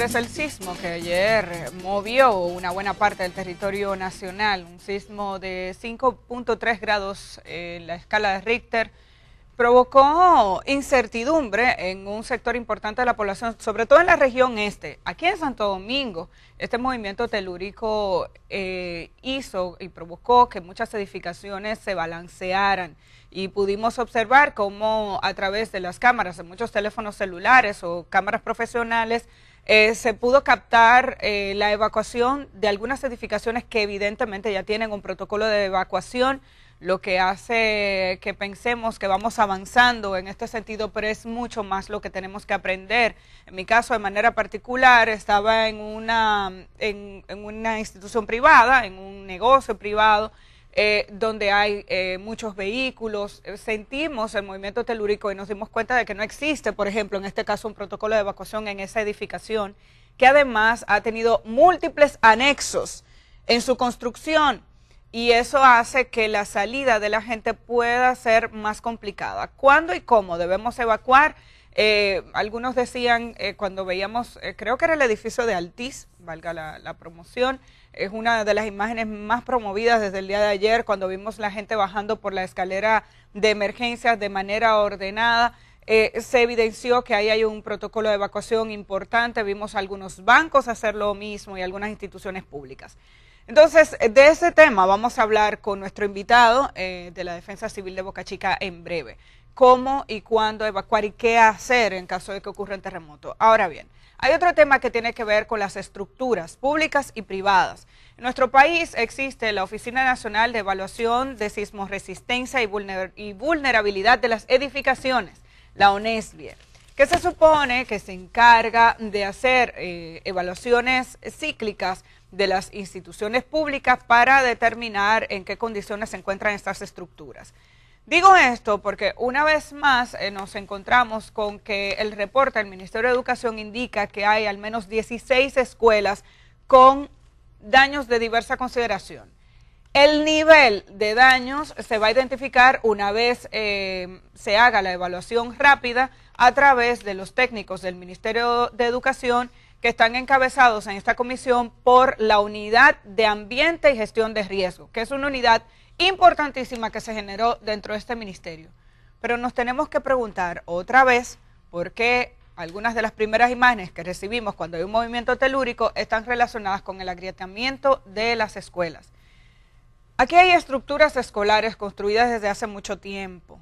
el sismo que ayer movió una buena parte del territorio nacional, un sismo de 5.3 grados en eh, la escala de Richter, provocó incertidumbre en un sector importante de la población, sobre todo en la región este. Aquí en Santo Domingo, este movimiento telúrico eh, hizo y provocó que muchas edificaciones se balancearan y pudimos observar cómo a través de las cámaras, de muchos teléfonos celulares o cámaras profesionales, eh, se pudo captar eh, la evacuación de algunas edificaciones que evidentemente ya tienen un protocolo de evacuación, lo que hace que pensemos que vamos avanzando en este sentido, pero es mucho más lo que tenemos que aprender. En mi caso, de manera particular, estaba en una, en una institución privada, en un negocio privado, eh, donde hay eh, muchos vehículos, eh, sentimos el movimiento telúrico y nos dimos cuenta de que no existe, por ejemplo, en este caso, un protocolo de evacuación en esa edificación, que además ha tenido múltiples anexos en su construcción y eso hace que la salida de la gente pueda ser más complicada. ¿Cuándo y cómo debemos evacuar? algunos decían, cuando veíamos, creo que era el edificio de Altiz, valga la promoción, es una de las imágenes más promovidas desde el día de ayer cuando vimos la gente bajando por la escalera de emergencias de manera ordenada. Eh, se evidenció que ahí hay un protocolo de evacuación importante, vimos algunos bancos hacer lo mismo y algunas instituciones públicas. Entonces, de ese tema vamos a hablar con nuestro invitado eh, de la Defensa Civil de Boca Chica en breve. Cómo y cuándo evacuar y qué hacer en caso de que ocurra un terremoto. Ahora bien, hay otro tema que tiene que ver con las estructuras públicas y privadas. En nuestro país existe la Oficina Nacional de Evaluación de Sismos Resistencia y, Vulnerabilidad de las Edificaciones, la ONESBIE, e, que se supone que se encarga de hacer eh, evaluaciones cíclicas de las instituciones públicas para determinar en qué condiciones se encuentran estas estructuras. Digo esto porque una vez más eh, nos encontramos con que el reporte del Ministerio de Educación indica que hay al menos 16 escuelas con daños de diversa consideración. El nivel de daños se va a identificar una vez eh, se haga la evaluación rápida a través de los técnicos del Ministerio de Educación que están encabezados en esta comisión por la Unidad de Ambiente y Gestión de Riesgo, que es una unidad importantísima que se generó dentro de este ministerio. Pero nos tenemos que preguntar otra vez por qué algunas de las primeras imágenes que recibimos cuando hay un movimiento telúrico están relacionadas con el agrietamiento de las escuelas. Aquí hay estructuras escolares construidas desde hace mucho tiempo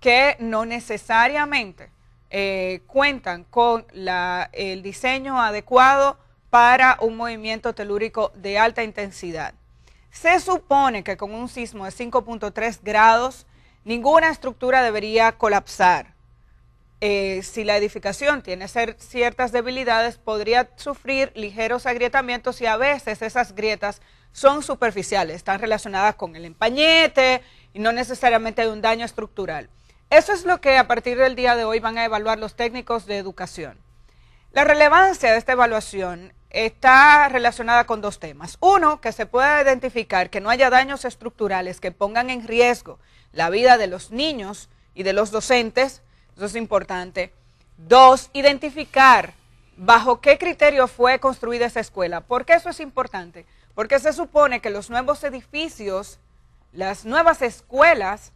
que no necesariamente eh, cuentan con el diseño adecuado para un movimiento telúrico de alta intensidad. Se supone que con un sismo de 5.3 grados, ninguna estructura debería colapsar. Eh, si la edificación tiene ciertas debilidades, podría sufrir ligeros agrietamientos y a veces esas grietas son superficiales, están relacionadas con el empañete y no necesariamente de un daño estructural. Eso es lo que a partir del día de hoy van a evaluar los técnicos de educación. La relevancia de esta evaluación está relacionada con dos temas. Uno, que se pueda identificar que no haya daños estructurales que pongan en riesgo la vida de los niños y de los docentes, eso es importante. Dos, identificar bajo qué criterio fue construida esa escuela. ¿Por qué eso es importante? Porque se supone que los nuevos edificios, las nuevas escuelas,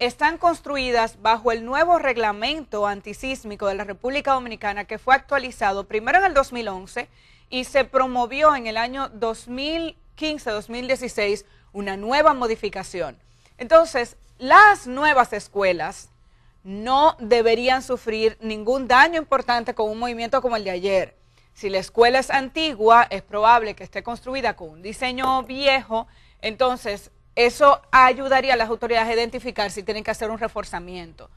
están construidas bajo el nuevo reglamento antisísmico de la República Dominicana que fue actualizado primero en el 2011 y se promovió en el año 2015-2016 una nueva modificación. Entonces, las nuevas escuelas no deberían sufrir ningún daño importante con un movimiento como el de ayer. Si la escuela es antigua, es probable que esté construida con un diseño viejo, entonces eso ayudaría a las autoridades a identificar si tienen que hacer un reforzamiento.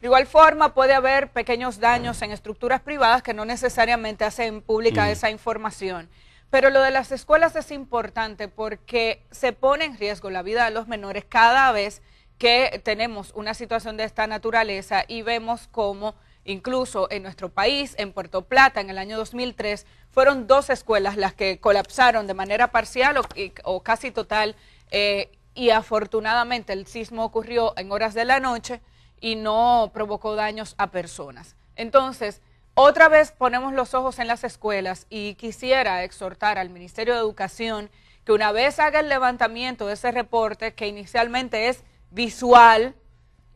De igual forma, puede haber pequeños daños en estructuras privadas que no necesariamente hacen pública mm. esa información. Pero lo de las escuelas es importante porque se pone en riesgo la vida de los menores cada vez que tenemos una situación de esta naturaleza y vemos cómo incluso en nuestro país, en Puerto Plata, en el año 2003, fueron dos escuelas las que colapsaron de manera parcial o, casi total eh, y afortunadamente el sismo ocurrió en horas de la noche y no provocó daños a personas. Entonces, otra vez ponemos los ojos en las escuelas y quisiera exhortar al Ministerio de Educación que una vez haga el levantamiento de ese reporte, que inicialmente es visual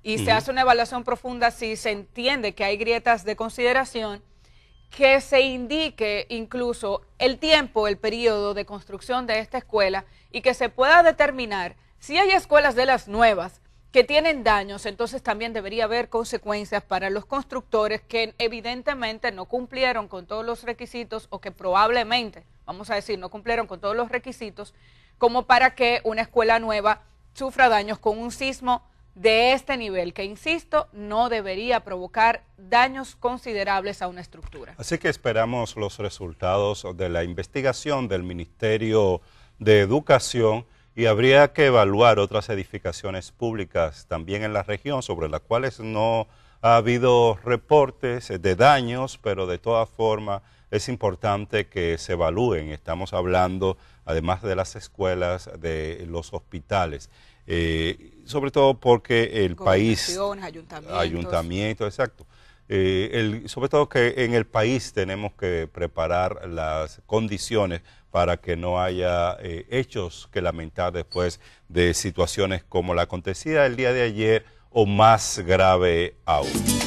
y se hace una evaluación profunda si se entiende que hay grietas de consideración, que se indique incluso el tiempo, el periodo de construcción de esta escuela y que se pueda determinar si hay escuelas de las nuevas que tienen daños, entonces también debería haber consecuencias para los constructores que evidentemente no cumplieron con todos los requisitos o que probablemente, vamos a decir, no cumplieron con todos los requisitos como para que una escuela nueva sufra daños con un sismo de este nivel, que insisto, no debería provocar daños considerables a una estructura. Así que esperamos los resultados de la investigación del Ministerio de Educación y habría que evaluar otras edificaciones públicas también en la región sobre las cuales no ha habido reportes de daños, pero de todas formas es importante que se evalúen. Estamos hablando, además de las escuelas, de los hospitales. Eh, sobre todo porque el país... Ayuntamientos. Ayuntamiento, exacto. Eh, sobre todo que en el país tenemos que preparar las condiciones para que no haya eh, hechos que lamentar después de situaciones como la acontecida el día de ayer o más grave aún.